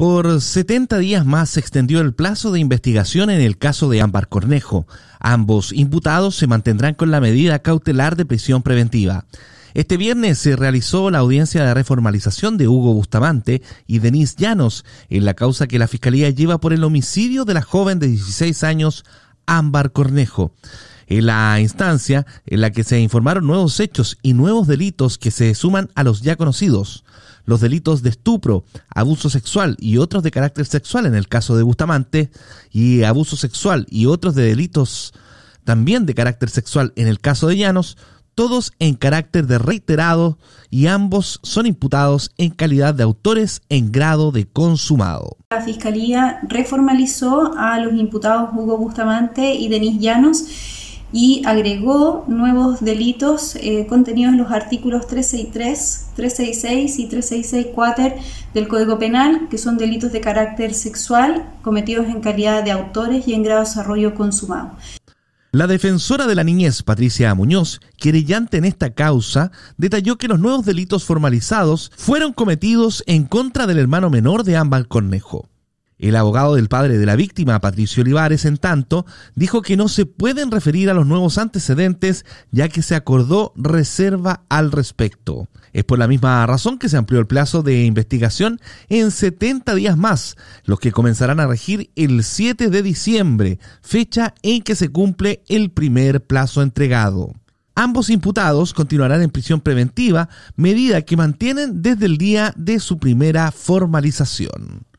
Por 70 días más se extendió el plazo de investigación en el caso de Ámbar Cornejo. Ambos imputados se mantendrán con la medida cautelar de prisión preventiva. Este viernes se realizó la audiencia de reformalización de Hugo Bustamante y Denise Llanos en la causa que la Fiscalía lleva por el homicidio de la joven de 16 años, Ámbar Cornejo en la instancia en la que se informaron nuevos hechos y nuevos delitos que se suman a los ya conocidos. Los delitos de estupro, abuso sexual y otros de carácter sexual en el caso de Bustamante, y abuso sexual y otros de delitos también de carácter sexual en el caso de Llanos, todos en carácter de reiterado y ambos son imputados en calidad de autores en grado de consumado. La Fiscalía reformalizó a los imputados Hugo Bustamante y Denis Llanos y agregó nuevos delitos eh, contenidos en los artículos 363, 366 y 366 del Código Penal, que son delitos de carácter sexual cometidos en calidad de autores y en grado de desarrollo consumado. La defensora de la niñez, Patricia Muñoz, querellante en esta causa, detalló que los nuevos delitos formalizados fueron cometidos en contra del hermano menor de Ámbar Cornejo. El abogado del padre de la víctima, Patricio Olivares, en tanto, dijo que no se pueden referir a los nuevos antecedentes ya que se acordó reserva al respecto. Es por la misma razón que se amplió el plazo de investigación en 70 días más, los que comenzarán a regir el 7 de diciembre, fecha en que se cumple el primer plazo entregado. Ambos imputados continuarán en prisión preventiva, medida que mantienen desde el día de su primera formalización.